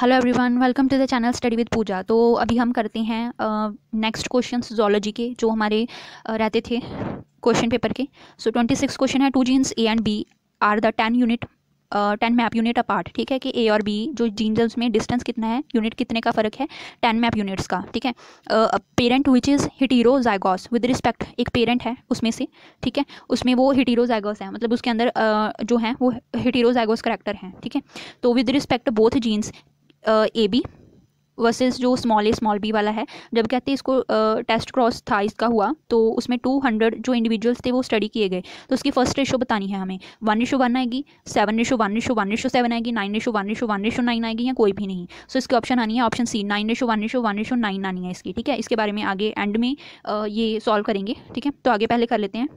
hello everyone welcome to the channel study with Pooja तो अभी हम करते हैं नेक्स्ट क्वेश्चन जोलॉजी के जो हमारे uh, रहते थे क्वेश्चन पेपर के सो ट्वेंटी सिक्स क्वेश्चन है two genes A and B are the ten unit ten map unit apart ठीक है कि ए और बी जो जीन्स में डिस्टेंस कितना है यूनिट कितने का फ़र्क है टेन मैप यूनिट्स का ठीक है parent which is heterozygous with respect एक पेरेंट है उसमें से ठीक है उसमें वो हिटीरो जायगॉस है मतलब उसके अंदर uh, जो है वो हिटीरो जायगॉस करेक्टर हैं ठीक है तो with respect both genes A B versus जो स्मॉल ए स्मॉल बी वाला है जब कहते हैं इसको टेस्ट क्रॉस था इसका हुआ तो उसमें टू हंड्रेड जो इंडिविजुअल्स थे वो स्टडी किए गए तो उसकी फर्स्ट रेशो बतानी है हमें वन रेशो वन आएगी seven ratio one ratio one ratio seven आएगी nine ratio one ratio one ratio nine आएगी या कोई भी नहीं सो so, इसकी ऑप्शन आनी है option C nine ratio one ratio one ratio nine आनी है इसकी ठीक है इसके बारे में आगे एंड में ये सॉल्व करेंगे ठीक है तो आगे पहले कर लेते हैं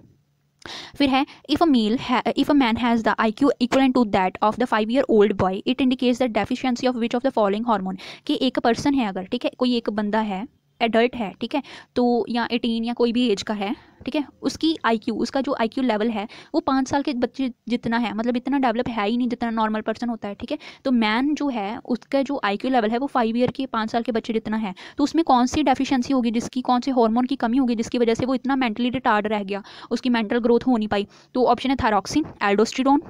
फिर है if a male if a man has the I Q equal to that of the five year old boy it indicates the deficiency of which of the following hormone कि एक पर्सन है अगर ठीक है कोई एक बंदा है एडल्ट है ठीक है तो या एटीन या कोई भी एज का है ठीक है उसकी आईक्यू उसका जो आईक्यू लेवल है वो पाँच साल के बच्चे जितना है मतलब इतना डेवलप है ही नहीं जितना नॉर्मल पर्सन होता है ठीक है तो मैन जो है उसका जो आईक्यू लेवल है वो फाइव ईयर के पाँच साल के बच्चे जितना है तो उसमें कौन सी डेफिशिएंसी होगी जिसकी कौन से हार्मोन की कमी होगी जिसकी वजह से वो इतना मेंटली रिटार्ड रह गया उसकी मेंटल ग्रोथ हो नहीं पाई तो ऑप्शन है थायरॉक्सिन एल्डोस्टिरोन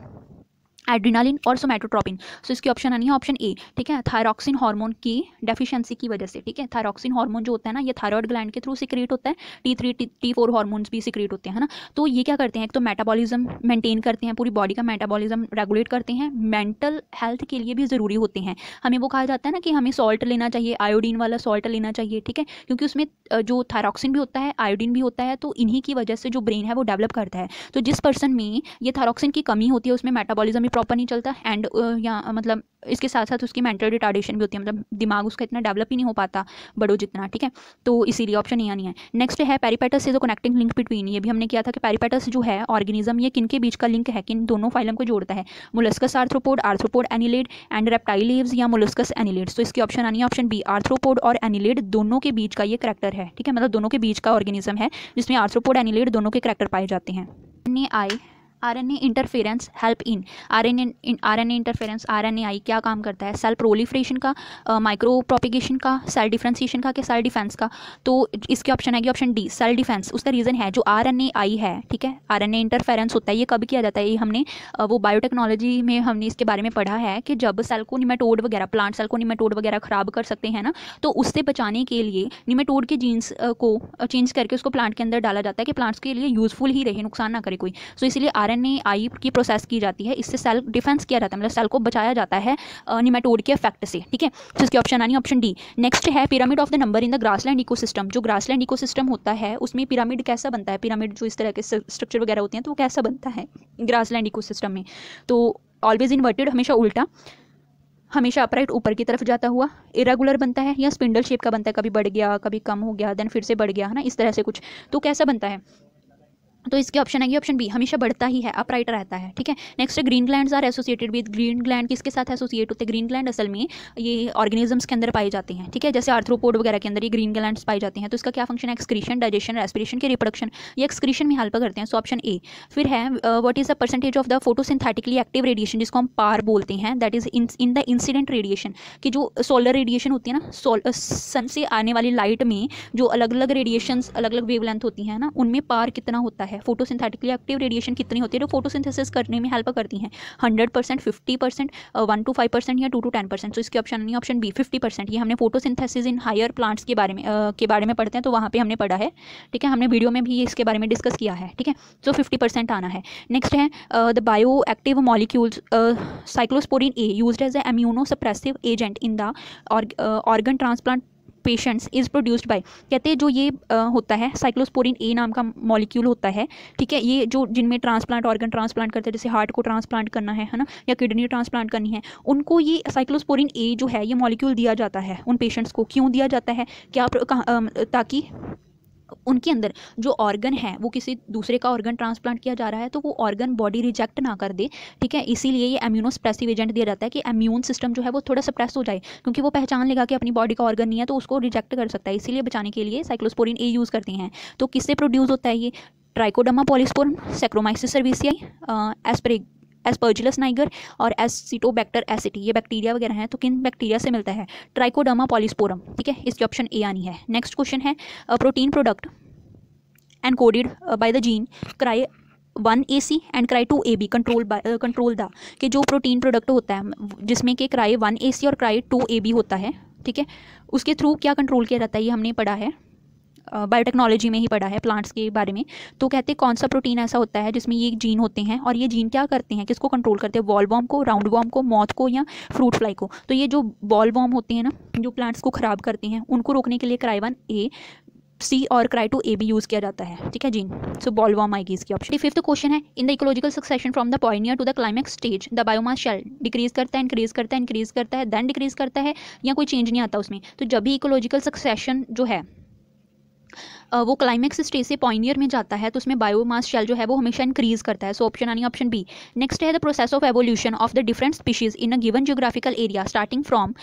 एड्रीनालिन और सोमैटोट्रॉपिन सो इसकी ऑप्शन आनी है ऑप्शन ए ठीक है थायरॉक्सिन हार्मोन की डेफिशिएंसी की वजह से ठीक है थायरॉक्सिन हार्मोन जो होता है ना ये थायराइड ग्लैंड के थ्रू सिक्रेट होता है T three T four hormones भी सिक्रेट होते हैं ना तो ये क्या करते हैं एक तो मेटाबॉलिज्म मेंटेन करते हैं पूरी बॉडी का मेटाबॉलिज्म रेगुलेट करते हैं मेंटल हेल्थ के लिए भी ज़रूरी होते हैं हमें वो कहा जाता है ना कि हमें सॉल्ट लेना चाहिए आयोडीन वाला सॉल्ट लेना चाहिए ठीक है क्योंकि उसमें जो थायरॉक्सिन भी होता है आयोडीन भी होता है तो इन्हीं की वजह से जो ब्रेन है वो डेवलप करता है तो जिस पर्सन में ये थायरॉक्सिन की कमी होती है उसमें मेटाबॉलिज्म प्रॉपर नहीं चलता एंड या मतलब इसके साथ साथ उसकी मेंटल रिटार्डेशन भी होती है मतलब दिमाग उसका इतना डेवलप ही नहीं हो पाता बड़ो जितना ठीक है तो इसीलिए ऑप्शन यहाँ नहीं है नेक्स्ट है peripatus is a connecting link between ये भी हमने किया था कि पैरीपेटस जो है ऑर्गेनिज्म ये किन के बीच का लिंक है किन दोनों फाइलम को जोड़ता है molluscs arthropod arthropod annelid and reptile leaves या मुलस्कस एनिलेड्स तो इसकी ऑप्शन आनी है ऑप्शन बी आर्थ्रोपोड और एनिलेड दोनों के बीच का ये करेक्टर है ठीक है मतलब दोनों के बीच का ऑर्गेनिज्म है जिसमें आर्थ्रोपोड एनिलेड दोनों के करेक्टर पाए जाते हैं I RNA interference help in RNA RNA interference RNAi क्या काम करता है सेल प्रोलीफ्रेशन का माइक्रो प्रोपिगेशन का सेल डिफ्रेंसीशन का कि सेल डिफेंस का तो इसके ऑप्शन आएगी ऑप्शन डी सेल डिफेंस उसका रीज़न है जो आर है ठीक है आर एन इंटरफेरेंस होता है ये कब किया जाता है ये हमने वो बायोटेक्नोलॉजी में हमने इसके बारे में पढ़ा है कि जब सेल को निमेटोड वगैरह प्लांट सेल को निमेटोड वगैरह ख़राब कर सकते हैं ना तो उससे बचाने के लिए निमेटोड के जीन्स को चेंज करके उसको प्लांट के अंदर डाला जाता है कि प्लांट्स के लिए यूज़फुल ही रहे नुकसान ना करे कोई सो so, इसलिए आर आरएनए आई की प्रोसेस की जाती है इससे सेल डिफेंस किया जाता है मतलब सेल को बचाया जाता है निमेटोड के इफेक्ट से ठीक है तो इसकी ऑप्शन आनी ऑप्शन डी नेक्स्ट है pyramid of the number in the grassland ecosystem जो ग्रासलैंड इकोसिस्टम होता है उसमें पिरामिड कैसा बनता है पिरामिड जो इस तरह के स्ट्रक्चर वगैरह होते हैं तो वो कैसा बनता है ग्रासलैंड इकोसिस्टम में तो ऑलवेज इन्वर्टेड हमेशा उल्टा हमेशा अपराइट ऊपर की तरफ जाता हुआ इरेगुलर बनता है या स्पिंडल शेप का बनता है कभी बढ़ गया कभी कम हो गया देन फिर से बढ़ गया है ना इस तरह से कुछ तो कैसा बनता है तो इसके ऑप्शन आएंगे ऑप्शन बी हमेशा बढ़ता ही है अपराइट रहता है ठीक है next green gland are associated with green gland किसके साथ एसोसिएट होते हैं ग्रीन ग्लैंड असल में ये ऑर्गेनिजम्स के अंदर पाए जाते हैं ठीक है जैसे आर्थ्रोपोड वगैरह के अंदर ये ग्रीन ग्लैंड पाए जाते हैं तो इसका क्या फंक्शन एक्सक्रीशन डाइजेशन रेस्पिरेशन के रिपोडक्शन ये एक्सक्रीशन में हेल्प करते हैं सो ऑप्शन ए फिर है what is the percentage of the synthetically active radiation जिसको हम पार बोलते हैं that is in the incident radiation कि जो सोलर रेडिएशन होती है ना सन uh, से आने वाली लाइट में जो अलग अलग रेडिएशन अलग अलग वेव होती है ना उनमें पार कितना होता है है फोटोसिंथेटिकली एक्टिव रेडिएशन कितनी होती है जो फोटोसिंथेसिस करने में हेल्प करती हैं hundred percent fifty percent one two five percent या two to ten percent so इसके ऑप्शन नहीं ऑप्शन बी फिफ्टी परसेंट ये हमने फोटोसिंथेसिस इन हायर प्लांट्स के बारे में uh, के बारे में पढ़ते हैं तो वहाँ पर हमने पढ़ा है ठीक है हमने वीडियो में भी इसके बारे में डिस्कस किया है ठीक है सो फिफ्टी परसेंट आना है नेक्स्ट है the bioactive molecules cyclosporin A use as a immunosuppressive agent in the organ transplant patients is produced by कहते हैं जो ये आ, होता है साइक्लोस्पोरिन ए नाम का मॉलिक्यूल होता है ठीक है ये जो जिनमें ट्रांसप्लांट ऑर्गन ट्रांसप्लांट करते हैं जैसे हार्ट को ट्रांसप्लांट करना है है ना या किडनी ट्रांसप्लांट करनी है उनको ये साइक्लोस्पोरिन ए जो है ये मॉलिक्यूल दिया जाता है उन पेशेंट्स को क्यों दिया जाता है क्या ताकि उनके अंदर जो ऑर्गन है वो किसी दूसरे का ऑर्गन ट्रांसप्लांट किया जा रहा है तो वो ऑर्गन बॉडी रिजेक्ट ना कर दे ठीक है इसीलिए ये इम्यूनोसप्रेसिव एजेंट दिया जाता है कि इम्यून सिस्टम जो है वो थोड़ा सप्रेस हो जाए क्योंकि वो पहचान लेगा कि अपनी बॉडी का ऑर्गन नहीं है तो उसको रिजेक्ट कर सकता है इसीलिए बचाने के लिए साइक्लोस्पोरिन ए यूज़ करते हैं तो किससे प्रोड्यूस होता है ये ट्राइकोडमा पॉलिस्पोरम सेक्रोमाइसिस सर्विसियाई एस्प्रेग एसपर्जिलस नाइगर और एसिटोबैक्टर एसिटी ये बैक्टीरिया वगैरह हैं तो किन बैक्टीरिया से मिलता है ट्राइकोडर्मा पॉलिस्पोरम ठीक है इसकी ऑप्शन ए आनी है नेक्स्ट क्वेश्चन है protein product encoded by the gene cry one A C and cry two A B control control the कि जो प्रोटीन प्रोडक्ट होता है जिसमें कि क्राई वन ए सी और क्राई टू ए बी होता है ठीक है उसके थ्रू क्या कंट्रोल किया जाता है ये हमने पढ़ा है बायोटेक्नोलॉजी में ही पढ़ा है प्लांट्स के बारे में तो कहते हैं कौन सा प्रोटीन ऐसा होता है जिसमें ये जीन होते हैं और ये जीन क्या करते हैं किसको कंट्रोल करते हैं वॉल बॉम को राउंड बॉम को मौत को या फ्रूट फ्लाई को तो ये जो बॉल बॉम होते हैं ना जो प्लांट्स को ख़राब करते हैं उनको रोकने के लिए क्राइवन ए सी और क्राई टू ए भी यूज़ किया जाता है ठीक है जीन सो बॉल वॉम आएगी इसकी ऑप्शन फिफ्थ क्वेश्चन है in the ecological succession from the pioneer to the climax stage the biomass shall decrease करता है इंक्रीज करता है इंक्रीज करता है देन डिक्रीज करता है या कोई चेंज नहीं आता उसमें तो जब भी इकोलॉजिकल सक्सेशन जो है वो क्लाइमैक्स स्टेज से पॉइनियर में जाता है तो उसमें बायोमास शेल जो है वो हमेशा इंक्रीज करता है सो ऑप्शन यानी ऑप्शन बी नेक्स्ट है the process of evolution of the different species in a given geographical area starting from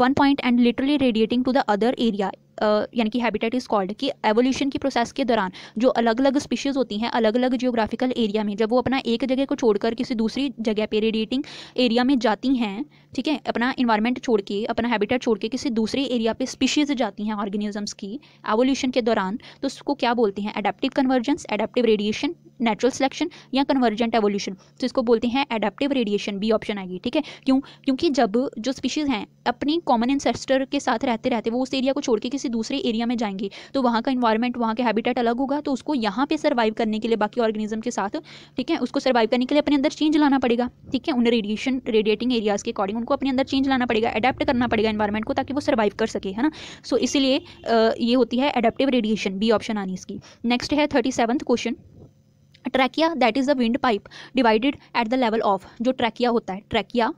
one point and literally radiating to the other area यानी कि हैबिटेट इज़ कॉल्ड कि evolution की process के दौरान जो अलग अलग स्पीशीज़ होती हैं अलग अलग जियोग्राफिकल एरिया में जब वो अपना एक जगह को छोड़कर किसी दूसरी जगह पे रेडिएटिंग एरिया में जाती हैं ठीक है अपना इन्वायरमेंट छोड़ के अपना हैबिटेट छोड़ के किसी दूसरे एरिया पे स्पीशीज़ जाती हैं ऑर्गेनिजम्स की एवोल्यूशन के दौरान तो उसको क्या बोलते हैं adaptive convergence adaptive radiation natural selection या कन्वर्जेंट एवोल्यूशन तो इसको बोलते हैं अडेप्टिव रेडिएशन बी ऑप्शन आएगी ठीक है क्यों क्योंकि जब जो स्पीशीज़ हैं अपनी कॉमन इंसेस्टर के साथ रहते रहते वो उस एरिया को छोड़ के किसी किसी दूसरे एरिया में जाएंगे तो वहाँ का इन्वायरमेंट वहाँ के हैबिटेट अलग होगा तो उसको यहाँ पर सर्वाइव करने के लिए बाकी ऑर्गेनिज्म के साथ ठीक है उसको सर्वाइव करने के लिए अपने अंदर चेंज लाना पड़ेगा ठीक है उन रेडिएशन रेडिएटिंग एरियाज़ के अकॉर्डिंग उनको अपने अंदर चेंज लाना पड़ेगा अडेप्ट करना पड़ेगा इन्वायरमेंट को ताकि वो सर्वाइव कर सके है ना सो so, इसीलिए ये होती है अडेप्टिव रेडिएशन बी ऑप्शन आनी इसकी नेक्स्ट है thirty seventh question trachea that is the windpipe divided at the level of जो ट्रैकिया होता है ट्रैकिया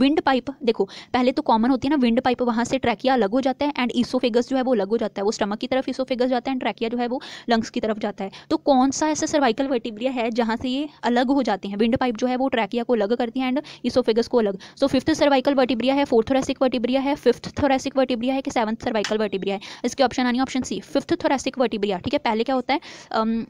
विंड पाइप देखो पहले तो कॉमन होती है ना विंड पाइप वहाँ से ट्रैकिया अलग हो जाता है एंड ईसोफेगस जो है वो अलग हो जाता है वो स्टमक की तरफ ईसोफेगस जाता है एंड ट्रैकिया जो है वो लंग्स की तरफ जाता है तो कौन सा ऐसा सर्वाइकल वर्टिब्रिया है जहाँ से ये अलग हो जाते हैं विंड पाइप जो है वो ट्रैकिया को अलग करती है एंड ईसोफेगस को अलग सो फिफ्थ सर्वाइकल वर्टिब्रिया है फोर्थ थोरेसिक वर्टिब्रिया है फिफ्थ थोरेसिक वर्टिब्रिया है कि सेवंथ सर्वाइकल वर्टिब्रिया है इसके ऑप्शन आनी option C fifth thoracic vertebra ठीक है पहले क्या होता है um,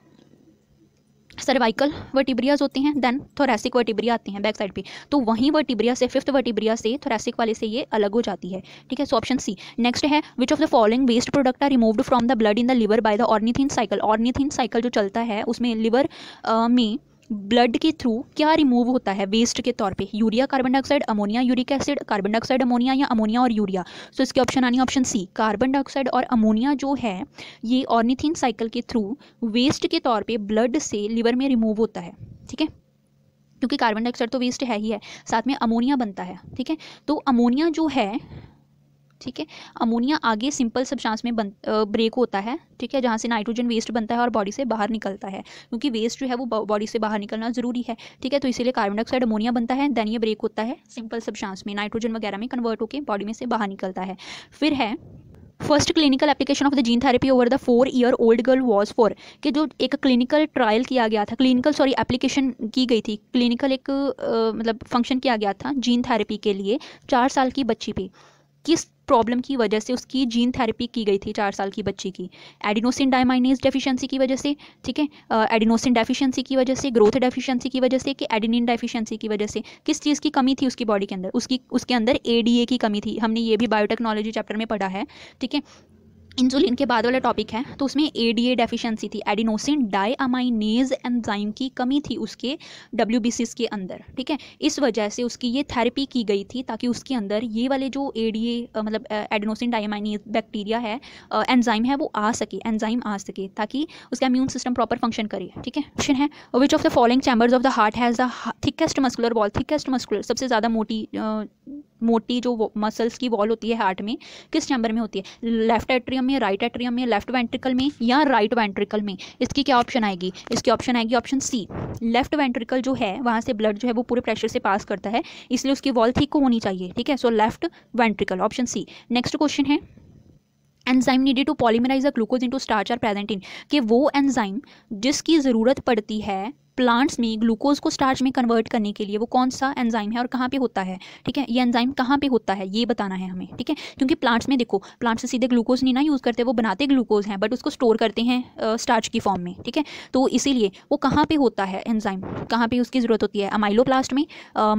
सर्वाइकल वर्टिब्रियाज होते हैं देन थोरेसिक वर्टिब्रिया आते हैं बैक साइड पे तो वहीं वर्टिब्रिया से फिफ्थ वर्टिब्रिया से थोरेसिक वाले से ये अलग हो जाती है ठीक है सो ऑप्शन सी नेक्स्ट है which of the following waste product are removed from the blood in the liver by the ornithine cycle ornithine cycle जो चलता है उसमें लिवर uh, में ब्लड के थ्रू क्या रिमूव होता है वेस्ट के तौर पे urea carbon dioxide ammonia uric acid carbon dioxide ammonia या अमोनिया और यूरिया सो so, इसके ऑप्शन आनी ऑप्शन सी कार्बन डाइऑक्साइड और अमोनिया जो है ये ऑर्निथिन साइकिल के थ्रू वेस्ट के तौर पर ब्लड से लिवर में रिमूव होता है ठीक है क्योंकि कार्बन डाइऑक्साइड तो वेस्ट है ही है साथ में अमोनिया बनता है ठीक है तो अमोनिया जो है ठीक है अमोनिया आगे सिंपल सब्सटेंस में बन ब्रेक होता है ठीक है जहाँ से नाइट्रोजन वेस्ट बनता है और बॉडी से बाहर निकलता है क्योंकि वेस्ट जो है वो बॉडी से बाहर निकलना ज़रूरी है ठीक है तो इसीलिए कार्बन डाइऑक्साइड अमोनिया बनता है देन ये ब्रेक होता है सिंपल सब्सटेंस में नाइट्रोजन वगैरह में कन्वर्ट होकर बॉडी में से बाहर निकलता है फिर है first clinical application of the gene therapy over the four year old girl was for कि जो एक क्लिनिकल ट्रायल किया गया था क्लिनिकल सॉरी एप्लीकेशन की गई थी क्लिनिकल एक uh, मतलब फंक्शन किया गया था जीन थेरेपी के लिए चार साल की बच्ची पे किस प्रॉब्लम की वजह से उसकी जीन थेरेपी की गई थी चार साल की बच्ची की एडिनोसिन डायमाइनेज डेफिशिएंसी की वजह से ठीक है एडिनोसिन डेफिशिएंसी की वजह से ग्रोथ डेफिशिएंसी की वजह से कि एडिनिन डेफिशिएंसी की वजह से किस चीज़ की कमी थी उसकी बॉडी के अंदर उसकी उसके अंदर ए की कमी थी हमने ये भी बायोटेक्नोलॉजी चैप्टर में पढ़ा है ठीक है इंसुलिन के बाद वाला टॉपिक है तो उसमें ए डी ए डेफिशेंसी थी एडिनोसिन डाईअमाइनेज एंजाइम की कमी थी उसके डब्ल्यू बी सीस के अंदर ठीक है इस वजह से उसकी ये थेरेपी की गई थी ताकि उसके अंदर ये वाले जो ए डी ए मतलब एडिनोसिन डाईअमाइनेज बैक्टीरिया है एंजाइम है वो आ सके एंजाइम आ सके ताकि उसका इम्यून सिस्टम प्रॉपर फंक्शन करे ठीक है क्वेश्चन है which of the following chambers of the heart has the thickest muscular wall thickest muscular सबसे ज़्यादा मोटी uh, मोटी जो मसल्स की वॉल होती है हार्ट में किस चैम्बर में होती है लेफ्ट एट्रियम में राइट एट्रियम में लेफ्ट वेंट्रिकल में या राइट वेंट्रिकल में इसकी क्या ऑप्शन आएगी इसकी ऑप्शन आएगी ऑप्शन सी लेफ्ट वेंट्रिकल जो है वहाँ से ब्लड जो है वो पूरे प्रेशर से पास करता है इसलिए उसकी वॉल थी होनी चाहिए ठीक है so left ventricle option C next question है enzyme needed to polymerise a glucose into starch are present in कि वो एनजाइम जिसकी ज़रूरत पड़ती है प्लांट्स में ग्लूकोज को स्टार्च में कन्वर्ट करने के लिए वो कौन सा एंजाइम है और कहाँ पे होता है ठीक है ये एंजाइम कहाँ पे होता है ये बताना है हमें ठीक है क्योंकि प्लांट्स में देखो प्लांट्स सीधे ग्लूकोज नहीं ना यूज़ करते वो बनाते ग्लूकोज हैं बट उसको स्टोर करते हैं स्टार्च की फॉर्म में ठीक है तो इसीलिए वो कहाँ पर होता है एनजाइम कहाँ पर उसकी ज़रूरत होती है अमाइलो में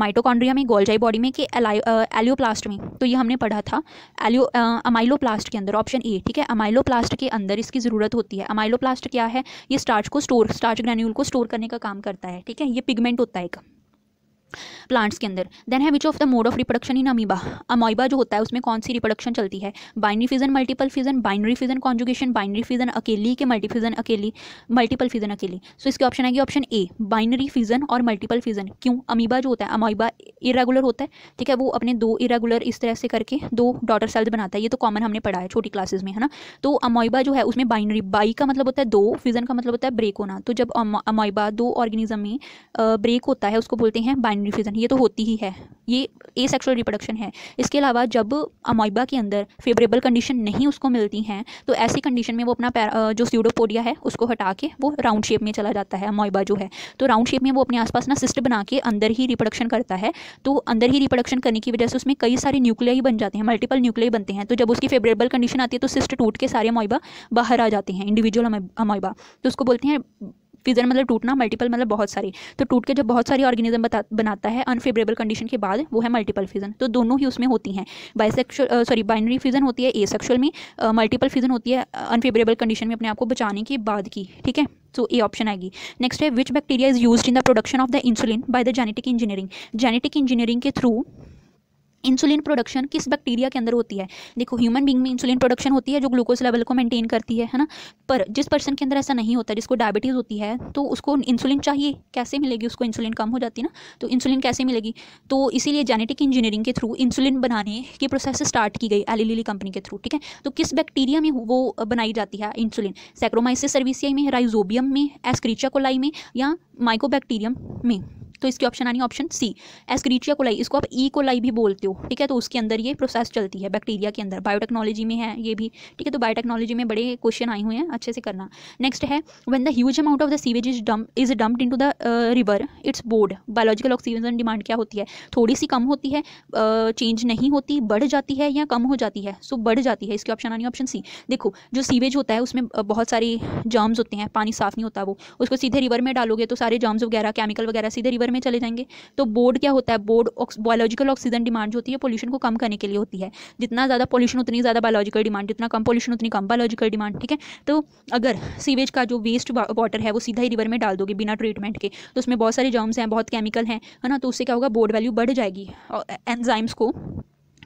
माइटोकॉन्ड्रिया में गोल्जाई बॉडी में कि एलियो में तो ये हमने पढ़ा था एलियो अमाइलो के अंदर ऑप्शन ए ठीक है अमाइलो के अंदर इसकी ज़रूरत होती है अमाइलो क्या है ये स्टार्च को स्टोर स्टार्च ग्रैन्यूल को स्टोर करने का काम काम करता है ठीक है ये पिगमेंट होता है एक प्लांट्स के अंदर देन है which of the mode of reproduction in amoeba amoeba जो होता है उसमें कौन सी रिप्रोडक्शन चलती है binary fission multiple fission binary fission conjugation binary fission अकेली के मल्टी फिजन अकेली मल्टीपल फिजन अकेली सो so, इसके ऑप्शन आएगी ऑप्शन ए बाइनरी फिजन और मल्टीपल फिजन क्यों अमीबा जो होता है अमोइबा इरेगुलर होता है ठीक है वो अपने दो इरेगुलर इस तरह से करके दो डॉटर सेल्स बनाता है ये तो कॉमन हमने पढ़ा है छोटी क्लासेस में है ना तो अमोइबा जो है उसमें बाइनरी बाई का मतलब होता है दो फिजन का मतलब होता है ब्रेक होना तो जब अमोइबा दो ऑर्गेनिज्म में ब्रेक होता है उसको बोलते हैं बाइनरी डिफ्यूज़न ये तो होती ही है ये ए सेक्शुअल रिप्रोडक्शन है इसके अलावा जब अमोइबा के अंदर फेवरेबल कंडीशन नहीं उसको मिलती हैं तो ऐसी कंडीशन में वो अपना जो स्यूडोपोडिया है उसको हटा के वो राउंड शेप में चला जाता है अमोइबा जो है तो राउंड शेप में वो अपने आसपास ना सिस्ट बना के अंदर ही रिप्रोडक्शन करता है तो अंदर ही रिप्रोडक्शन करने की वजह से उसमें कई सारे न्यूक्लिया बन जाते हैं मल्टीपल न्यूक्लिया बनते हैं तो जब उसकी फेवरेबल कंडीशन आती है तो सिस्ट टूट के सारे अमोइबा बाहर आ जाते हैं इंडिविजुअल अमोइबा तो उसको बोलते हैं फिजर मतलब टूटना मल्टीपल मतलब बहुत सारी तो टूट के जब बहुत सारी ऑर्गेनिज्म बनाता है अनफेवरेबल कंडीशन के बाद वो है मल्टीपल फिजन तो दोनों ही उसमें होती हैं बाइसेक्शुअल सॉरी बाइनरी फिजन होती है ए सेक्शुअल में मल्टीपल फिजन होती है अनफेवरेबल कंडीशन में अपने आप को बचाने के बाद की ठीक है सो ए ऑप्शन आएगी नेक्स्ट है which bacteria is use in the production of the insulin by the genetic engineering genetic engineering के थ्रू इंसुलिन प्रोडक्शन किस बैक्टीरिया के अंदर होती है देखो ह्यूमन बींग में इंसुलिन प्रोडक्शन होती है जो ग्लूकोज लेवल को मेंटेन करती है है ना पर जिस पर्सन के अंदर ऐसा नहीं होता जिसको डायबिटीज़ होती है तो उसको इंसुलिन चाहिए कैसे मिलेगी उसको इंसुलिन कम हो जाती है ना तो इंसुलिन कैसे मिलेगी तो इसीलिए जेनेटिक इंजीनियरिंग के थ्रू इंसुलिन बनाने की प्रोसेस स्टार्ट की गई एली कंपनी के थ्रू ठीक है तो किस बैक्टीरिया में वो बनाई जाती है इंसुलिन सेक्रोमाइसिस सर्विसियाई में राइजोबियम में एस्क्रीचा कोलाई में या माइकोबैक्टीरियम में तो इसकी ऑप्शन आनी ऑप्शन सी एस्क्रीचिया कोलाई इसको आप ई e कोलाई भी बोलते हो ठीक है तो उसके अंदर ये प्रोसेस चलती है बैक्टीरिया के अंदर बायोटेक्नोलॉजी में है ये भी ठीक है तो बायोटेक्नोलॉजी में बड़े क्वेश्चन आए हुए हैं अच्छे से करना नेक्स्ट है when the huge amount of the sewage is dump is dumped into the river its board biological oxygen demand क्या होती है थोड़ी सी कम होती है चेंज नहीं होती बढ़ जाती है या कम हो जाती है सो बढ़ जाती है इसकी ऑप्शन आनी ऑप्शन सी देखो जो सीवेज होता है उसमें बहुत सारे जर्म्स होते हैं पानी साफ नहीं होता वो उसको सीधे रिवर में डालोगे तो सारे जर्म्स वगैरह केमिकल वगैरह सीधे रिवर में चले जाएंगे तो बोर्ड क्या होता है बोर्ड बायोलॉजिकल ऑक्सीजन डिमांड जो होती है पोल्यूशन को कम करने के लिए होती है जितना ज़्यादा पोल्यूशन उतनी ज़्यादा बायोलॉजिकल डिमांड जितना कम पोल्यूशन उतनी कम बायोलॉजिकल डिमांड ठीक है तो अगर सीवेज का जो वेस्ट वाटर है वो सीधा ही रिवर में डाल दोगे बिना ट्रीटमेंट के तो उसमें बहुत सारे जर्म्स हैं बहुत केमिकल हैं है ना तो उससे क्या होगा बोर्ड वैल्यू बढ़ जाएगी और एनजाइम्स को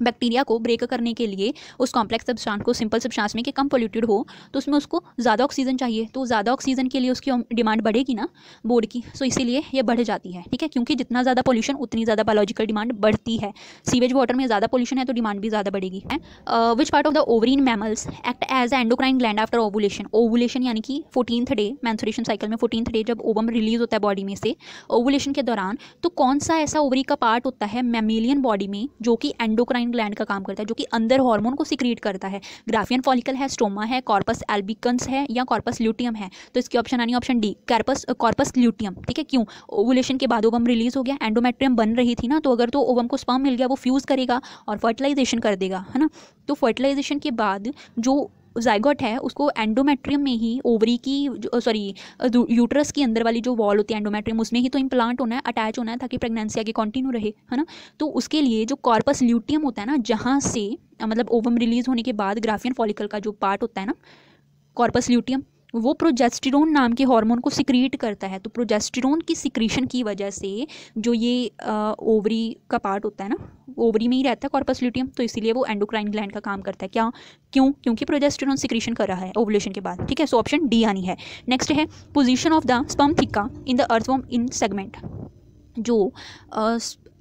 बैक्टीरिया को ब्रेक करने के लिए उस कॉम्प्लेक्स सब्सटेंस को सिंपल सब्सटेंस में कि कम पोल्यूटेड हो तो उसमें उसको ज़्यादा ऑक्सीजन चाहिए तो ज़्यादा ऑक्सीजन के लिए उसकी डिमांड बढ़ेगी ना बोर्ड की सो तो so, इसीलिए ये बढ़ जाती है ठीक है क्योंकि जितना ज़्यादा पोल्यूशन उतनी ज़्यादा बायोलॉजिकल डिमांड बढ़ती है सीवेज वाटर में ज़्यादा पोल्यूशन है तो डिमांड भी ज़्यादा बढ़ेगी which part of the in mammals act as endocrine gland after ovulation ovulation यानी कि फोर्टीनथ डे मैंसुरेशन साइकिल में फोर्टीथ डे जब ओवम रिलीज होता है बॉडी में से ओवुलेशन के दौरान तो कौन सा ऐसा ओवरी का पार्ट होता है मेमिलियन बॉडी में जो कि एंडोक्राइन ग्राफियन ग्लैंड का काम करता है जो कि अंदर हार्मोन को सिक्रीट करता है ग्राफियन फॉलिकल है स्टोमा है कॉर्पस एल्बिकन्स है या कॉर्पस ल्यूटियम है तो इसकी ऑप्शन आनी option D corpus corpus luteum ठीक है क्यों ओवुलेशन के बाद ओवम रिलीज हो गया एंडोमेट्रियम बन रही थी ना तो अगर तो ओवम को स्पर्म मिल गया वो फ्यूज़ करेगा और फर्टिलाइजेशन कर देगा है ना तो फर्टिलाइजेशन के बाद जो जायगोट है उसको एंडोमेट्रियम में ही ओवरी की सॉरी यूटरस की अंदर वाली जो वॉल होती है एंडोमेट्रियम उसमें ही तो इम्प्लांट होना है अटैच होना है ताकि प्रेगनेंसी आगे कंटिन्यू रहे है ना तो उसके लिए जो कॉर्पस ल्यूटियम होता है ना जहाँ से मतलब ओवम रिलीज होने के बाद ग्राफियन फॉलिकल का जो पार्ट होता है ना कॉर्पस ल्यूटियम वो प्रोजेस्टिरोन नाम के हार्मोन को सिक्रीट करता है तो प्रोजेस्टिरोन की सिक्रीशन की वजह से जो ये ओवरी का पार्ट होता है ना ओवरी में ही रहता है कॉर्पस ल्यूटियम तो इसीलिए वो एंडोक्राइन ग्लैंड का काम करता है क्या क्यों क्योंकि प्रोजेस्टेरॉन सिक्रीशन कर रहा है ओवुलेशन के बाद ठीक है सो ऑप्शन डी आनी है नेक्स्ट है position of the spermatheca in the earthworm in segment जो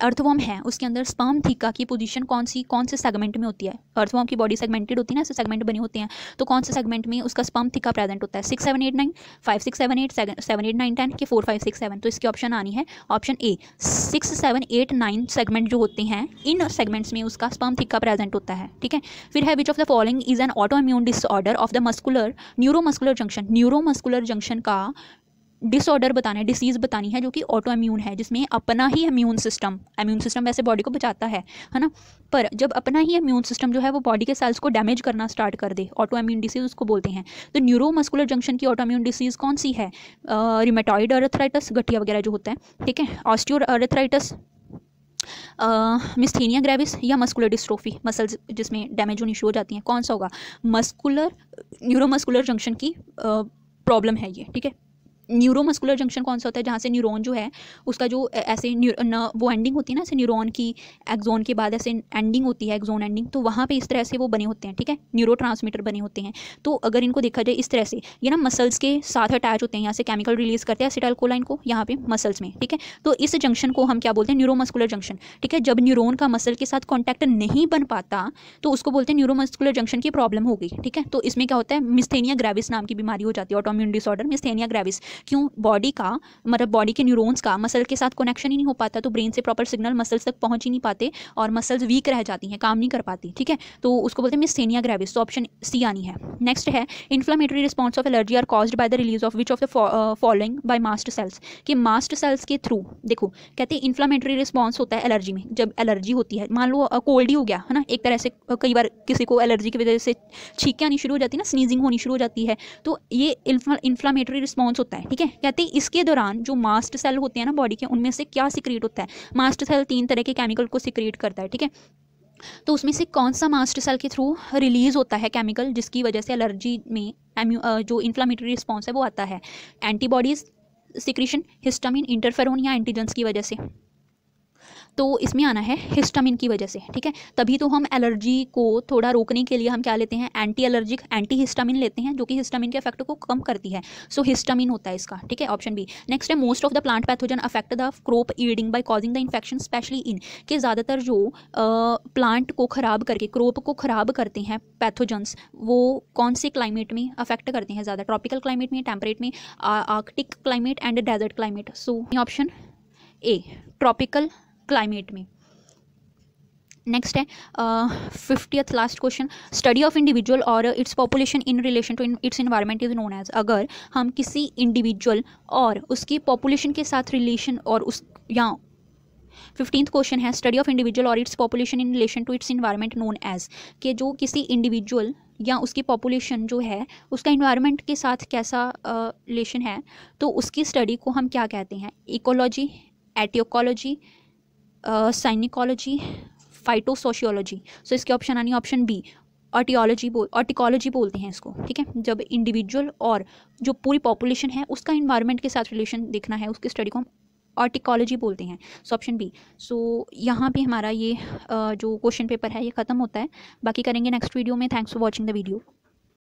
अर्थवॉम है उसके अंदर स्पर्म थीका की पोजीशन कौन सी कौन से सेगमेंट में होती है अर्थवॉम की बॉडी सेगमेंटेड होती है ना ऐसे सेगमेंट बने होते हैं तो कौन से सेगमेंट में उसका स्पर्म थीका प्रेजेंट होता है six seven eight nine five six seven eight seven eight nine ten के फोर फाइव सिक्स सेवन तो इसकी ऑप्शन आनी है option A six seven eight nine segment जो होते हैं इन सेगमेंट्स में उसका स्पर्म थीका प्रेजेंट होता है ठीक है फिर है which of the following is an autoimmune disorder of the muscular neuromuscular junction neuromuscular junction का डिसऑर्डर बताना है डिसीज़ बतानी है जो कि ऑटो इम्यून है जिसमें अपना ही इम्यून सिस्टम इम्यून सिस्टम वैसे बॉडी को बचाता है है ना पर जब अपना ही इम्यून सिस्टम जो है वो बॉडी के सेल्स को डैमेज करना स्टार्ट कर दे ऑटो इम्यून डिसीज़ उसको बोलते हैं तो न्यूरोमस्कुलर जंक्शन की ऑटो इम्यून डिसीज़ कौन सी है रिमेटॉइड अर्थराइटस गठिया वगैरह जो होता है ठीक है ऑस्टियो अर्थराइटस मिस्थीनिया ग्रेविस या मस्कुलर डिस्ट्रोफी मसल्स जिसमें डैमेज होनी शुरू हो जाती हैं कौन सा होगा मस्कुलर न्यूरोमस्कुलर जंक्शन की प्रॉब्लम है ये ठीक है न्यूरोमस्कुलर जंक्शन कौन सा होता है जहाँ से न्यूरॉन जो है उसका जो ऐसे न, वो एंडिंग होती है ना ऐसे न्यूरॉन की एक्जोन के बाद ऐसे एंडिंग होती है एक्जोन एंडिंग तो वहाँ पे इस तरह से वो बने होते हैं ठीक है न्यूरो बने होते हैं तो अगर इनको देखा जाए इस तरह से ये ना मसल्स के साथ अटैच होते हैं यहाँ से केमिकल रिलीज करते हैं कोलाइन को यहाँ पे मसल्स में ठीक है तो इस जंक्शन को हम क्या बोलते हैं न्यूरोमस्कुलर जंक्शन ठीक है जब न्यूरोन का मसल के साथ कॉन्टैक्ट नहीं बन पाता तो उसको बोलते हैं न्यूरोमस्कुलर जंक्शन की प्रॉब्लम हो गई ठीक है तो इसमें क्या होता है मिस्थेनिया ग्रेविस नाम की बीमारी हो जाती है ऑटोम्यून डिसऑर्डर मिस्थेनिया ग्रेविस क्यों बॉडी का मतलब बॉडी के न्यूरोन्स का मसल के साथ कनेक्शन ही नहीं हो पाता तो ब्रेन से प्रॉपर सिग्नल मसल्स तक पहुंच ही नहीं पाते और मसल्स वीक रह जाती हैं काम नहीं कर पाती ठीक है तो उसको बोलते हैं मिस्थेनिया ग्रेविस तो ऑप्शन सी आनी है नेक्स्ट है inflammatory response of allergy are caused by the release of which of the following by mast cells कि मास्ट सेल्स के थ्रू देखो कहते हैं इन्फ्लामेटरी रिस्पॉन्स होता है एलर्जी में जब एलर्जी होती है मान लो कोल्ड ही हो गया है ना एक तरह से कई बार किसी को एलर्जी की वजह से छींकें आनी शुरू हो जाती है ना स्नीजिंग होनी शुरू हो जाती है तो ये इन्फ्लामेटरी रिस्पॉन्स होता है ठीक है कहते हैं इसके दौरान जो मास्ट सेल होते हैं ना बॉडी के उनमें से क्या सिक्रीट होता है मास्ट सेल तीन तरह के केमिकल को सिक्रीट करता है ठीक है तो उसमें से कौन सा मास्ट सेल के थ्रू रिलीज़ होता है केमिकल जिसकी वजह से एलर्जी में जो इन्फ्लामेटरी रिस्पॉन्स है वो आता है एंटीबॉडीज़ सिक्रीशन हिस्टामिन इंटरफेरोन या एंटीजेंस की वजह से तो इसमें आना है हिस्टामिन की वजह से ठीक है तभी तो हम एलर्जी को थोड़ा रोकने के लिए हम क्या लेते हैं एंटी एलर्जिक एंटी हिस्टामिन लेते हैं जो कि हिस्टामिन के इफेक्ट को कम करती है सो so, हिस्टामिन होता है इसका ठीक है ऑप्शन बी नेक्स्ट है most of the plant pathogen affect the crop yielding by causing the infection especially in के ज़्यादातर जो प्लांट को ख़राब करके क्रॉप को ख़राब करते हैं पैथोजन्स वो कौन से क्लाइमेट में अफेक्ट करते हैं ज़्यादा ट्रॉपिकल क्लाइमेट में टेम्परेट में arctic climate and desert climate so option A tropical climate में नेक्स्ट है fiftieth last question study of individual और its population in relation to its environment is known as अगर हम किसी इंडिविजुअल और उसकी पॉपुलेशन के साथ रिलेशन और उस या फिफ्टींथ क्वेश्चन है स्टडी ऑफ इंडिविजुअल और its population in relation to its environment known as के जो किसी इंडिविजुअल या उसकी पॉपुलेशन जो है उसका इन्वायरमेंट के साथ कैसा रिलेशन uh, है तो उसकी स्टडी को हम क्या कहते हैं इकोलॉजी एटियोकोलॉजी साइनिकोलॉजी फाइटोसोशियोलॉजी सो इसके ऑप्शन आनी ऑप्शन बी ऑटियोलॉजी बोल ऑटिकोलॉजी बोलते हैं इसको ठीक है जब इंडिविजुअल और जो पूरी पॉपुलेशन है उसका इन्वायरमेंट के साथ रिलेशन देखना है उसकी स्टडी को हम ऑर्टिकोलॉजी बोलते हैं सो ऑप्शन बी सो यहाँ पे हमारा ये जो क्वेश्चन पेपर है ये ख़त्म होता है बाकी करेंगे नेक्स्ट वीडियो में thanks for watching the video